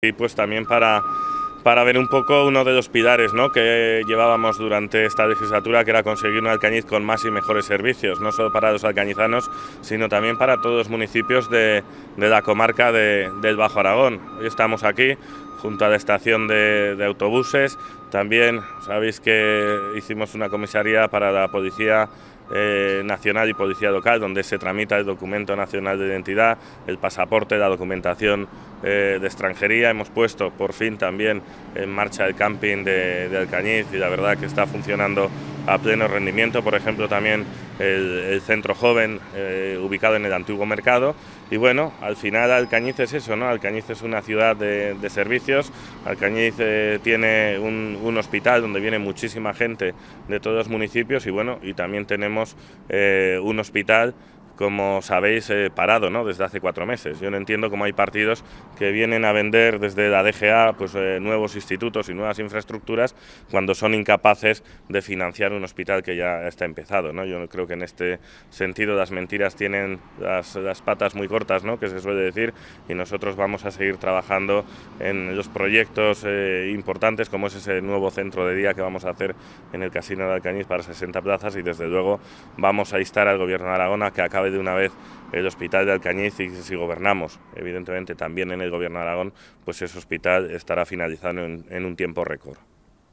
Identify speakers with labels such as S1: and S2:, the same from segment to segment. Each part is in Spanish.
S1: y pues también para, para ver un poco uno de los pilares ¿no? que llevábamos durante esta legislatura, que era conseguir un alcañiz con más y mejores servicios, no solo para los alcañizanos, sino también para todos los municipios de, de la comarca de, del Bajo Aragón. Hoy estamos aquí junto a la estación de, autobuses. También sabéis que hicimos una comisaría para la Policía eh, Nacional y Policía Local, donde se tramita el documento nacional de identidad, el pasaporte, la documentación eh, de extranjería. Hemos puesto por fin también en marcha el camping de, de Alcañiz y la verdad que está funcionando a pleno rendimiento, por ejemplo también el, centro joven eh, ubicado en el antiguo mercado y bueno, al final Alcañiz es eso, ¿no? Alcañiz es una ciudad de, servicios, Alcañiz eh, tiene un, hospital donde viene muchísima gente de todos los municipios y bueno, y también tenemos eh, un hospital como sabéis, eh, parado ¿no? desde hace cuatro meses. Yo no entiendo cómo hay partidos que vienen a vender desde la DGA pues, eh, nuevos institutos y nuevas infraestructuras cuando son incapaces de financiar un hospital que ya está empezado. ¿no? Yo creo que en este sentido las mentiras tienen las, patas muy cortas, ¿no? que se suele decir, y nosotros vamos a seguir trabajando en los proyectos eh, importantes como es ese nuevo centro de día que vamos a hacer en el Casino de Alcañiz para 60 plazas y desde luego vamos a instar al Gobierno de Aragona que acabe de una vez el hospital de Alcañiz y si gobernamos, evidentemente también en el gobierno de Aragón, pues ese hospital estará finalizado en un tiempo récord.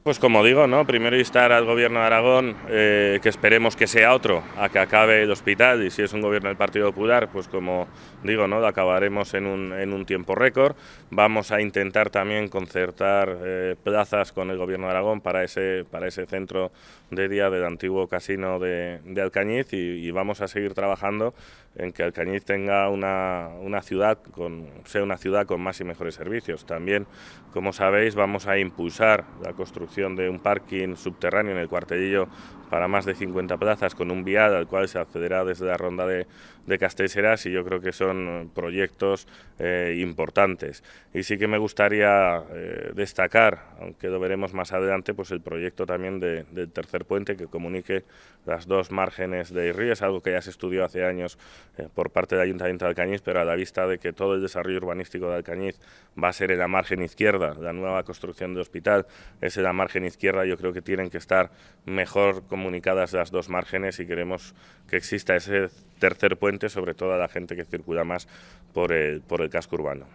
S1: Pues como digo, ¿no? primero instar al gobierno de Aragón, eh, que esperemos que sea otro, a que acabe el hospital y si es un gobierno del Partido Popular, pues como digo, ¿no? acabaremos en un, tiempo récord. Vamos a intentar también concertar eh, plazas con el gobierno de Aragón para ese, para ese centro de día del antiguo casino de, Alcañiz y, vamos a seguir trabajando en que Alcañiz tenga una ciudad, con, sea una ciudad con más y mejores servicios. También, como sabéis, vamos a impulsar la construcción de un parking subterráneo en el cuartelillo para más de 50 plazas con un vial al cual se accederá desde la ronda de, de y yo creo que son proyectos eh, importantes. Y sí que me gustaría eh, destacar, aunque lo veremos más adelante, pues el proyecto también del tercer puente que comunique las dos márgenes de Ríos, algo que ya se estudió hace años eh, por parte del Ayuntamiento de Alcañiz, pero a la vista de que todo el desarrollo urbanístico de Alcañiz va a ser en la margen izquierda, la nueva construcción de hospital es en la margen izquierda, yo creo que tienen que estar mejor como comunicadas las dos márgenes y queremos que exista ese tercer puente, sobre todo a la gente que circula más por el, por el casco urbano.